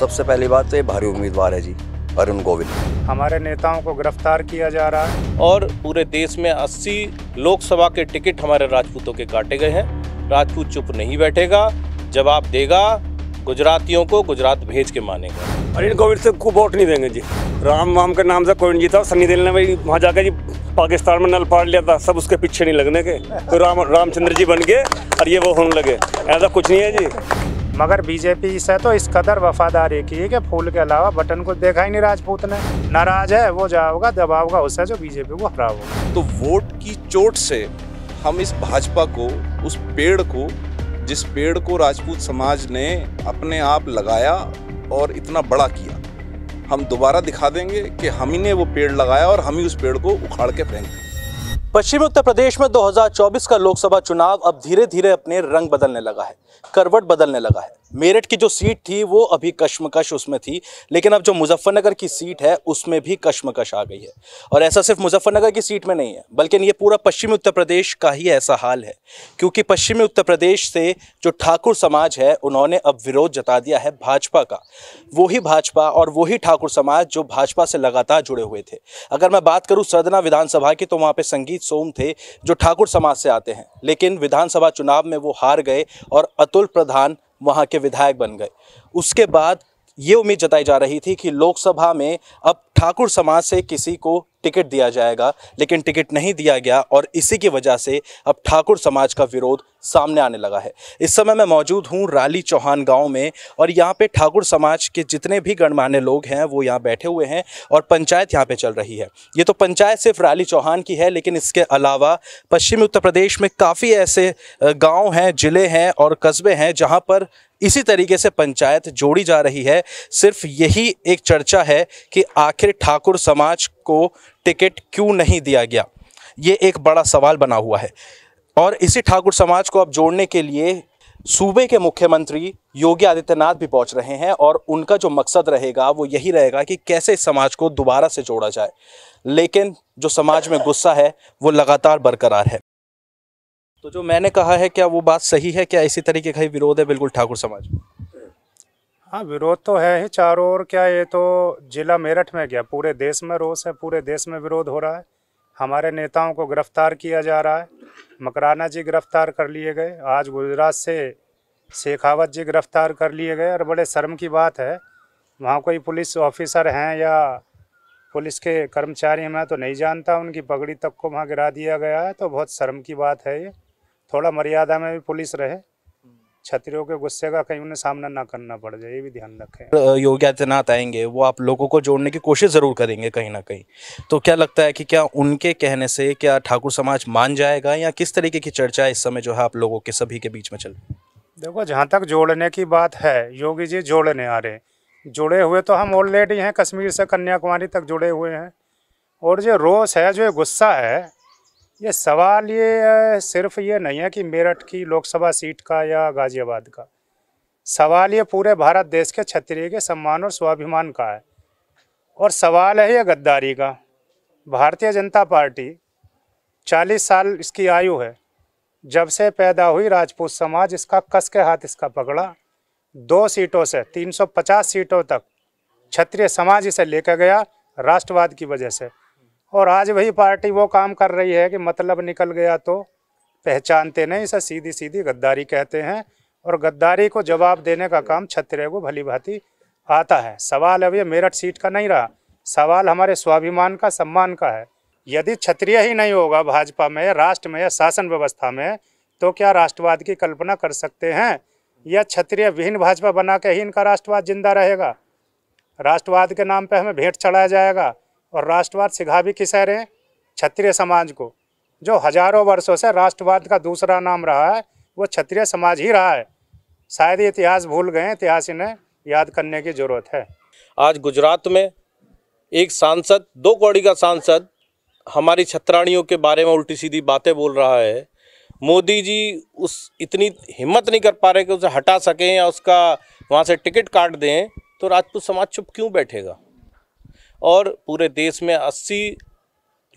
सबसे पहली बात तो ये भारी उम्मीदवार है जी अरुण गोविंद हमारे नेताओं को गिरफ्तार किया जा रहा है और पूरे देश में 80 लोकसभा के टिकट हमारे राजपूतों के काटे गए हैं राजपूत चुप नहीं बैठेगा जवाब देगा गुजरातियों को गुजरात भेज के मानेगा अरुण गोविंद से को वोट नहीं देंगे जी राम वाम के नाम से कोई नहीं जीता सनी देल ने भाई वहाँ जाकर जी पाकिस्तान में नल पाड़ लिया था सब उसके पीछे नहीं लगने के तो राम रामचंद्र जी बन गए और ये वो होने लगे ऐसा कुछ नहीं है जी मगर बीजेपी से तो इस कदर वफादारी की है कि फूल के अलावा बटन को देखा ही नहीं राजपूत ने नाराज है वो जाओगा का उससे जो बीजेपी को होगा तो वोट की चोट से हम इस भाजपा को उस पेड़ को जिस पेड़ को राजपूत समाज ने अपने आप लगाया और इतना बड़ा किया हम दोबारा दिखा देंगे कि हम ही ने वो पेड़ लगाया और हम ही उस पेड़ को उखाड़ के फेंक दें पश्चिमी उत्तर प्रदेश में 2024 का लोकसभा चुनाव अब धीरे धीरे अपने रंग बदलने लगा है करवट बदलने लगा है मेरठ की जो सीट थी वो अभी कश्मकश उसमें थी लेकिन अब जो मुजफ्फरनगर की सीट है उसमें भी कश्मकश आ गई है और ऐसा सिर्फ मुजफ्फरनगर की सीट में नहीं है बल्कि ये पूरा पश्चिमी उत्तर प्रदेश का ही ऐसा हाल है क्योंकि पश्चिमी उत्तर प्रदेश से जो ठाकुर समाज है उन्होंने अब विरोध जता दिया है भाजपा का वही भाजपा और वही ठाकुर समाज जो भाजपा से लगातार जुड़े हुए थे अगर मैं बात करूँ सरदना विधानसभा की तो वहाँ पर संगीत सोम थे जो ठाकुर समाज से आते हैं लेकिन विधानसभा चुनाव में वो हार गए और अतुल प्रधान वहाँ के विधायक बन गए उसके बाद ये उम्मीद जताई जा रही थी कि लोकसभा में अब ठाकुर समाज से किसी को टिकट दिया जाएगा लेकिन टिकट नहीं दिया गया और इसी की वजह से अब ठाकुर समाज का विरोध सामने आने लगा है इस समय मैं मौजूद हूँ राली चौहान गांव में और यहाँ पे ठाकुर समाज के जितने भी गणमान्य लोग हैं वो यहाँ बैठे हुए हैं और पंचायत यहाँ पे चल रही है ये तो पंचायत सिर्फ राली चौहान की है लेकिन इसके अलावा पश्चिमी उत्तर प्रदेश में काफ़ी ऐसे गाँव हैं ज़िले हैं और कस्बे हैं जहाँ पर इसी तरीके से पंचायत जोड़ी जा रही है सिर्फ यही एक चर्चा है कि आखिर ठाकुर समाज को टिकट क्यों नहीं दिया गया ये एक बड़ा सवाल बना हुआ है और इसी ठाकुर समाज को अब जोड़ने के लिए सूबे के मुख्यमंत्री योगी आदित्यनाथ भी पहुंच रहे हैं और उनका जो मकसद रहेगा वो यही रहेगा कि कैसे इस समाज को दोबारा से जोड़ा जाए लेकिन जो समाज में गुस्सा है वो लगातार बरकरार है तो जो मैंने कहा है क्या वो बात सही है क्या इसी तरीके का ही विरोध है बिल्कुल ठाकुर समाज हाँ विरोध तो है ही चारों ओर क्या ये तो जिला मेरठ में गया पूरे देश में रोष है पूरे देश में विरोध हो रहा है हमारे नेताओं को गिरफ्तार किया जा रहा है मकराना जी गिरफ्तार कर लिए गए आज गुजरात से शेखावत जी गिरफ्तार कर लिए गए और बड़े शर्म की बात है वहाँ कोई पुलिस ऑफिसर हैं या पुलिस के कर्मचारी हैं मैं तो नहीं जानता उनकी पगड़ी तक को वहाँ गिरा दिया गया है तो बहुत शर्म की बात है ये थोड़ा मर्यादा में भी पुलिस रहे हम्म। छतरियों के गुस्से का कहीं उन्हें सामना ना करना पड़ जाए ये भी ध्यान रखें योगी आदित्यनाथ आएंगे वो आप लोगों को जोड़ने की कोशिश ज़रूर करेंगे कहीं ना कहीं तो क्या लगता है कि क्या उनके कहने से क्या ठाकुर समाज मान जाएगा या किस तरीके की चर्चा इस समय जो है आप लोगों के सभी के बीच में चल देखो जहाँ तक जोड़ने की बात है योगी जी जोड़ने आ रहे हैं जुड़े हुए तो हम ऑलरेडी हैं कश्मीर से कन्याकुमारी तक जुड़े हुए हैं और जो रोष है जो गुस्सा है ये सवाल ये सिर्फ ये नहीं है कि मेरठ की लोकसभा सीट का या गाज़ियाबाद का सवाल ये पूरे भारत देश के क्षत्रिय के सम्मान और स्वाभिमान का है और सवाल है ये गद्दारी का भारतीय जनता पार्टी 40 साल इसकी आयु है जब से पैदा हुई राजपूत समाज इसका कस के हाथ इसका पकड़ा दो सीटों से 350 सीटों तक क्षत्रिय समाज इसे लेकर गया राष्ट्रवाद की वजह से और आज वही पार्टी वो काम कर रही है कि मतलब निकल गया तो पहचानते नहीं इसे सीधी सीधी गद्दारी कहते हैं और गद्दारी को जवाब देने का काम छतरे को भली भांति आता है सवाल अभी मेरठ सीट का नहीं रहा सवाल हमारे स्वाभिमान का सम्मान का है यदि क्षत्रिय ही नहीं होगा भाजपा में राष्ट्र में या शासन व्यवस्था में तो क्या राष्ट्रवाद की कल्पना कर सकते हैं या क्षत्रिय विहीन भाजपा बना के ही इनका राष्ट्रवाद जिंदा रहेगा राष्ट्रवाद के नाम पे हमें भेंट चढ़ाया जाएगा और राष्ट्रवाद सिखा भी किसे रहे क्षत्रिय समाज को जो हजारों वर्षों से राष्ट्रवाद का दूसरा नाम रहा है वो क्षत्रिय समाज ही रहा है शायद इतिहास भूल गए इतिहास इन्हें याद करने की ज़रूरत है आज गुजरात में एक सांसद दो कौड़ी का सांसद हमारी छत्राणियों के बारे में उल्टी सीधी बातें बोल रहा है मोदी जी उस इतनी हिम्मत नहीं कर पा रहे कि उसे हटा सकें या उसका वहाँ से टिकट काट दें तो राजपूत समाज चुप क्यों बैठेगा और पूरे देश में 80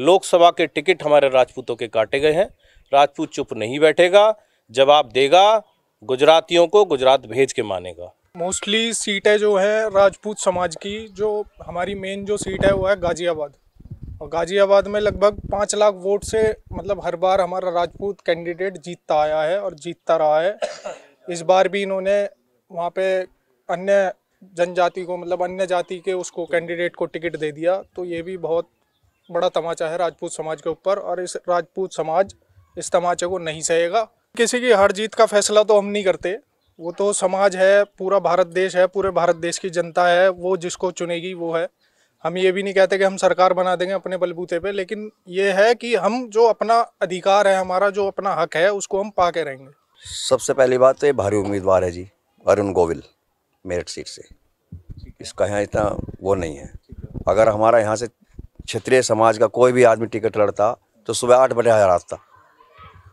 लोकसभा के टिकट हमारे राजपूतों के काटे गए हैं राजपूत चुप नहीं बैठेगा जवाब देगा गुजरातियों को गुजरात भेज के मानेगा मोस्टली सीटें जो है राजपूत समाज की जो हमारी मेन जो सीट है वो है गाज़ियाबाद और गाज़ियाबाद में लगभग पाँच लाख वोट से मतलब हर बार हमारा राजपूत कैंडिडेट जीतता आया है और जीतता रहा है इस बार भी इन्होंने वहाँ पे अन्य जनजाति को मतलब अन्य जाति के उसको कैंडिडेट को टिकट दे दिया तो ये भी बहुत बड़ा तमाचा है राजपूत समाज के ऊपर और इस राजपूत समाज इस तमाचे को नहीं सहेगा किसी की हर जीत का फैसला तो हम नहीं करते वो तो समाज है पूरा भारत देश है पूरे भारत देश की जनता है वो जिसको चुनेगी वो है हम ये भी नहीं कहते कि हम सरकार बना देंगे अपने बलबूते पे लेकिन ये है कि हम जो अपना अधिकार है हमारा जो अपना हक है उसको हम पा के रहेंगे सबसे पहली बात तो ये भारी उम्मीदवार है जी अरुण गोविल मेरठ सीट से इसका यहाँ इतना वो नहीं है अगर हमारा यहाँ से क्षेत्रीय समाज का कोई भी आदमी टिकट लड़ता तो सुबह आठ बजे हरा था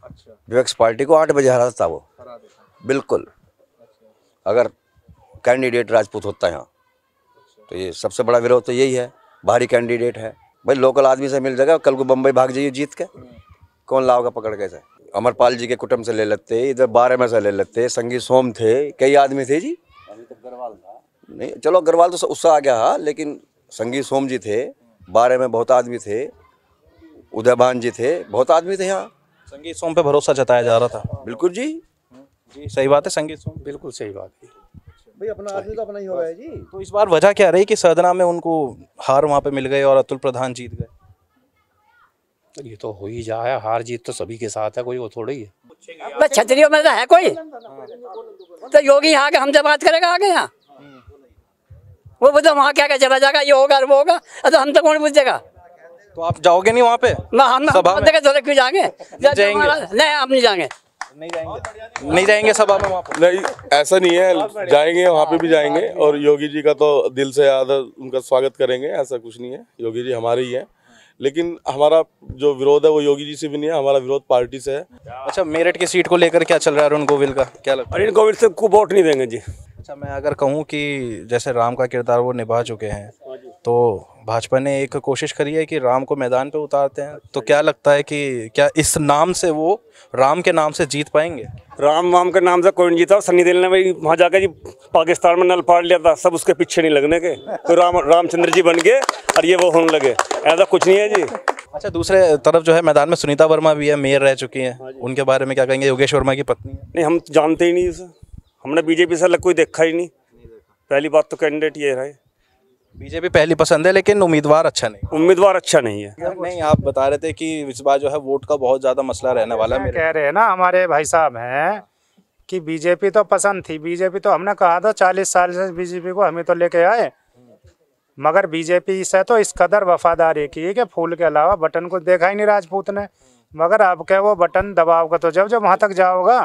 अच्छा। विपक्ष पार्टी को आठ बजे हरा था वो बिल्कुल अच्छा। अगर कैंडिडेट राजपूत होता है यहाँ तो ये सबसे बड़ा विरोध तो यही है बाहरी कैंडिडेट है भाई लोकल आदमी से मिल जाएगा कल को बम्बई भाग जाइए जीत के हम्म। कौन लाओगे पकड़ के से अमरपाल जी के कुटुंब से ले लेते इधर बारह में से ले लेते संगी सोम थे कई आदमी थे जी अग्रवाल था नहीं चलो अग्रवाल तो उससे आ गया लेकिन संगीत सोम जी थे बारे में बहुत आदमी थे उदयभान जी थे बहुत आदमी थे यहाँ संगीत सोम पे भरोसा जताया जा रहा था बिल्कुल जी जी सही बात है संगीत सोम बिल्कुल सही बात है भाई अपना आदमी तो अपना ही है जी तो इस बार वजह क्या रही कि सदना में उनको हार वहाँ पे मिल गए और अतुल प्रधान जीत गए तो ये तो हो ही जाए हार जीत तो सभी के साथ है कोई वो थोड़ी है मैं छतरियों में तो है कोई हाँ। तो योगी यहाँ हम जब बात करेगा आगे यहाँ वो बोलते वहाँ क्या क्या चला जाएगा ये होगा वो होगा हम तो कौन पूछेगा तो आप जाओगे नहीं वहाँ पे ना हम सभा में क्यों जाएंगे नहीं आप नहीं जाएंगे नहीं जाएंगे नहीं जाएंगे सभा में वहाँ नहीं ऐसा नहीं है जाएंगे वहाँ पे भी हाँ, जाएंगे हाँ, और योगी जी का तो दिल से याद उनका स्वागत करेंगे ऐसा कुछ नहीं है योगी जी हमारे ही है लेकिन हमारा जो विरोध है वो योगी जी से भी नहीं है हमारा विरोध पार्टी से है अच्छा मेरठ की सीट को लेकर क्या चल रहा है अरुण गोविल का क्या लगता है अरुण गोविल से को वोट नहीं देंगे जी अच्छा मैं अगर कहूँ कि जैसे राम का किरदार वो निभा चुके हैं हाँ तो भाजपा ने एक कोशिश करी है कि राम को मैदान पे उतारते हैं तो क्या लगता है कि क्या इस नाम से वो राम के नाम से जीत पाएंगे राम वाम के नाम से कोई नहीं जीता सनी देल ने भाई वहाँ जाकर जी पाकिस्तान में नल फाड़ लिया था सब उसके पीछे नहीं लगने के तो राम रामचंद्र जी बन गए और ये वो होने लगे ऐसा कुछ नहीं है जी अच्छा दूसरे तरफ जो है मैदान में सुनीता वर्मा भी है मेयर रह चुकी हैं हाँ उनके बारे में क्या कहेंगे योगेश वर्मा की पत्नी नहीं हम जानते ही नहीं उसे हमने बीजेपी से अलग कोई देखा ही नहीं पहली बात तो कैंडिडेट ये रहे बीजेपी पहली पसंद है लेकिन उम्मीदवार अच्छा नहीं उम्मीदवार अच्छा नहीं है नहीं आप बता रहे थे कि इस बार जो है वोट का बहुत ज़्यादा मसला रहने वाला है कह रहे हैं ना हमारे भाई साहब हैं कि बीजेपी तो पसंद थी बीजेपी तो हमने कहा था चालीस साल से बीजेपी को हमें तो लेके आए मगर बीजेपी से तो इस कदर वफादारी की कि फूल के अलावा बटन को देखा ही नहीं राजपूत ने मगर अब क्या वो बटन दबाओगे तो जब जब वहाँ तक जाओगा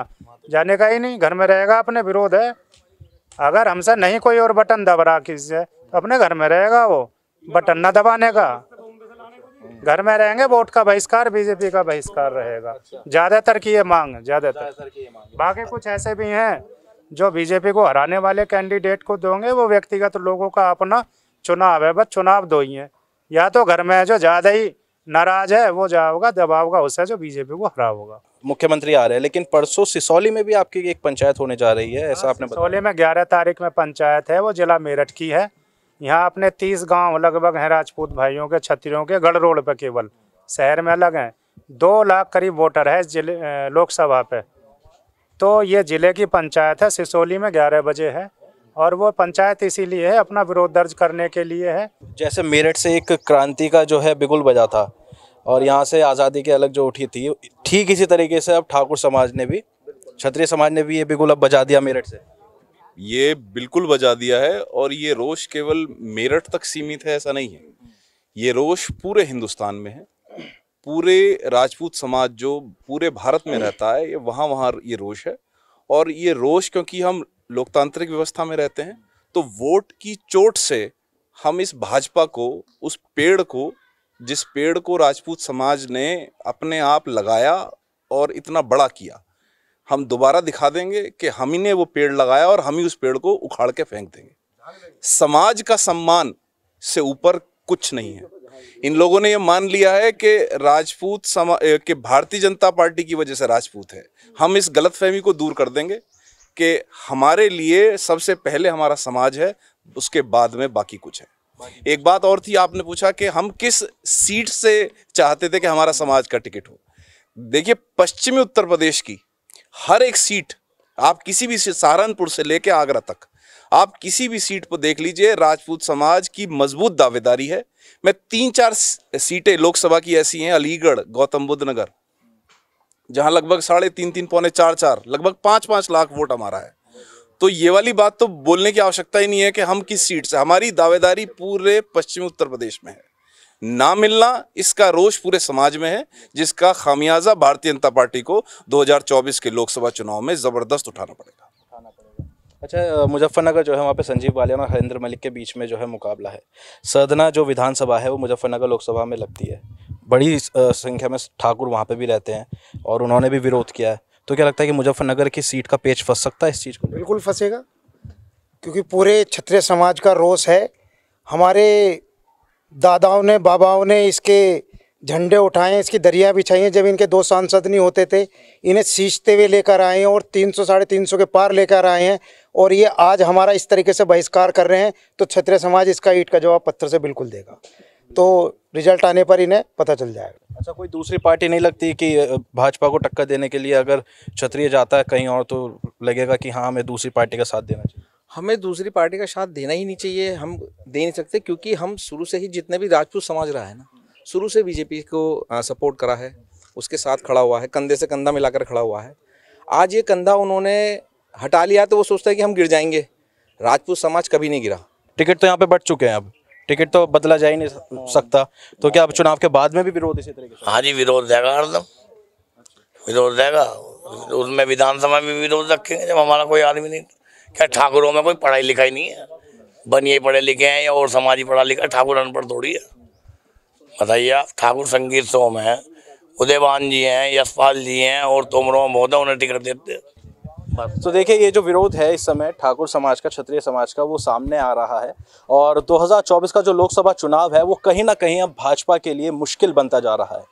जाने का ही नहीं घर में रहेगा अपने विरोध है अगर हमसे नहीं कोई और बटन दब रहा किसी से अपने घर में रहेगा वो बटन न दबाने का घर में रहेंगे वोट का बहिष्कार बीजेपी का बहिष्कार रहेगा अच्छा। ज्यादातर की ये मांग ज्यादातर बाकी कुछ ऐसे भी हैं जो बीजेपी को हराने वाले कैंडिडेट को दोगे वो व्यक्तिगत तो लोगों का अपना चुनाव है बस चुनाव दो ही है या तो घर में जो ज्यादा ही नाराज है वो जाओगा दबावगा उससे जो बीजेपी को हरा होगा मुख्यमंत्री आ रहे हैं लेकिन परसों सिसौली में भी आपकी एक पंचायत होने जा रही है ऐसा हाँ, आपने सिसौली में ग्यारह तारीख में पंचायत है वो जिला मेरठ की है यहाँ अपने तीस गांव लगभग हैं राजपूत भाइयों के छत्रियों के गढ़ रोड पर केवल शहर में अलग हैं दो लाख करीब वोटर है जिले लोकसभा पे तो ये ज़िले की पंचायत है सिसोली में ग्यारह बजे है और वो पंचायत इसीलिए है अपना विरोध दर्ज करने के लिए है जैसे मेरठ से एक क्रांति का जो है बिगुल बजा था और यहाँ से आज़ादी के अलग जो उठी थी ठीक इसी तरीके से अब ठाकुर समाज ने भी क्षत्रिय समाज ने भी ये बिगुल अब बजा दिया मेरठ से ये बिल्कुल बजा दिया है और ये रोष केवल मेरठ तक सीमित है ऐसा नहीं है ये रोष पूरे हिंदुस्तान में है पूरे राजपूत समाज जो पूरे भारत में रहता है ये वहाँ वहाँ ये रोष है और ये रोष क्योंकि हम लोकतांत्रिक व्यवस्था में रहते हैं तो वोट की चोट से हम इस भाजपा को उस पेड़ को जिस पेड़ को राजपूत समाज ने अपने आप लगाया और इतना बड़ा किया हम दोबारा दिखा देंगे कि हम ही ने वो पेड़ लगाया और हम ही उस पेड़ को उखाड़ के फेंक देंगे समाज का सम्मान से ऊपर कुछ नहीं है इन लोगों ने ये मान लिया है कि राजपूत समा कि भारतीय जनता पार्टी की वजह से राजपूत है हम इस गलत फहमी को दूर कर देंगे कि हमारे लिए सबसे पहले हमारा समाज है उसके बाद में बाकी कुछ है एक बात और थी आपने पूछा कि हम किस सीट से चाहते थे कि हमारा समाज का टिकट हो देखिए पश्चिमी उत्तर प्रदेश की हर एक सीट आप किसी भी सहारनपुर से लेकर आगरा तक आप किसी भी सीट पर देख लीजिए राजपूत समाज की मजबूत दावेदारी है मैं तीन चार सीटें लोकसभा की ऐसी हैं अलीगढ़ गौतम बुद्ध नगर जहां लगभग साढ़े तीन तीन पौने चार चार लगभग पांच पांच लाख वोट हमारा है तो ये वाली बात तो बोलने की आवश्यकता ही नहीं है कि हम किस सीट से हमारी दावेदारी पूरे पश्चिमी उत्तर प्रदेश में है ना मिलना इसका रोष पूरे समाज में है जिसका खामियाजा भारतीय जनता पार्टी को 2024 के लोकसभा चुनाव में ज़बरदस्त उठाना पड़ेगा अच्छा मुजफ्फरनगर जो है वहाँ पे संजीव बालियान और हरेंद्र मलिक के बीच में जो है मुकाबला है सदना जो विधानसभा है वो मुजफ्फरनगर लोकसभा में लगती है बड़ी संख्या में ठाकुर वहाँ पे भी रहते हैं और उन्होंने भी विरोध किया है तो क्या लगता है कि मुजफ्फरनगर की सीट का पेच फंस सकता है इस चीज़ को बिल्कुल फंसेगा क्योंकि पूरे क्षत्रिय समाज का रोष है हमारे दादाओं ने बाबाओं ने इसके झंडे उठाए इसकी दरिया बिछाई जब इनके दो सांसद नहीं होते थे इन्हें सींचते हुए लेकर आए हैं और तीन सौ साढ़े तीन सौ के पार लेकर आए हैं और ये आज हमारा इस तरीके से बहिष्कार कर रहे हैं तो क्षत्रिय समाज इसका ईट का जवाब पत्थर से बिल्कुल देगा तो रिजल्ट आने पर इन्हें पता चल जाएगा अच्छा कोई दूसरी पार्टी नहीं लगती कि भाजपा को टक्कर देने के लिए अगर क्षत्रिय जाता है कहीं और तो लगेगा कि हाँ हमें दूसरी पार्टी का साथ देना चाहिए हमें दूसरी पार्टी का साथ देना ही नहीं चाहिए हम दे नहीं सकते क्योंकि हम शुरू से ही जितने भी राजपूत समाज रहा है ना शुरू से बीजेपी को सपोर्ट करा है उसके साथ खड़ा हुआ है कंधे से कंधा मिलाकर खड़ा हुआ है आज ये कंधा उन्होंने हटा लिया तो वो सोचता है कि हम गिर जाएंगे राजपूत समाज कभी नहीं गिरा टिकट तो यहाँ पे बढ़ चुके हैं अब टिकट तो बदला जा ही नहीं सकता तो क्या अब चुनाव के बाद में भी विरोध इसी तरीके से हाँ जी विरोध रहेगा हरदम अच्छा। विरोध रहेगा उसमें विधानसभा में विरोध रखेंगे जब हमारा कोई आदमी नहीं क्या ठाकुरों में कोई पढ़ाई लिखाई नहीं है बनिए पढ़े लिखे हैं या और समाज ही पढ़ा लिखा ठाकुर अनपढ़ थोड़ी है बताइए आप ठाकुर संगीत सोम है उदयवान जी हैं यशपाल जी हैं और तोमरों महोदय उन्हें टिकट देते तो देखिए ये जो विरोध है इस समय ठाकुर समाज का क्षत्रिय समाज का वो सामने आ रहा है और 2024 का जो लोकसभा चुनाव है वो कहीं ना कहीं अब भाजपा के लिए मुश्किल बनता जा रहा है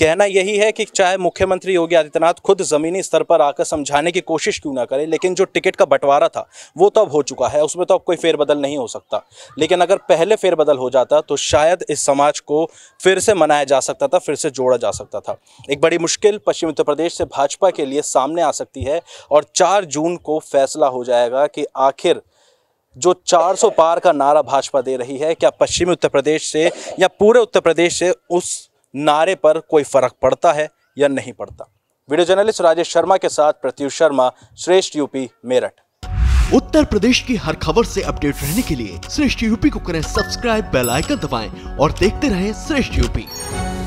कहना यही है कि चाहे मुख्यमंत्री योगी आदित्यनाथ खुद ज़मीनी स्तर पर आकर समझाने की कोशिश क्यों ना करें लेकिन जो टिकट का बंटवारा था वो तो अब हो चुका है उसमें तो अब कोई फेरबदल नहीं हो सकता लेकिन अगर पहले फेरबदल हो जाता तो शायद इस समाज को फिर से मनाया जा सकता था फिर से जोड़ा जा सकता था एक बड़ी मुश्किल पश्चिम उत्तर प्रदेश से भाजपा के लिए सामने आ सकती है और चार जून को फैसला हो जाएगा कि आखिर जो 400 पार का नारा भाजपा दे रही है क्या पश्चिमी उत्तर प्रदेश से या पूरे उत्तर प्रदेश से उस नारे पर कोई फर्क पड़ता है या नहीं पड़ता वीडियो जर्नलिस्ट राजेश शर्मा के साथ प्रत्युष शर्मा श्रेष्ठ यूपी मेरठ उत्तर प्रदेश की हर खबर से अपडेट रहने के लिए श्रेष्ठ यूपी को करें सब्सक्राइब बेल आइकन दबाएं और देखते रहें श्रेष्ठ यूपी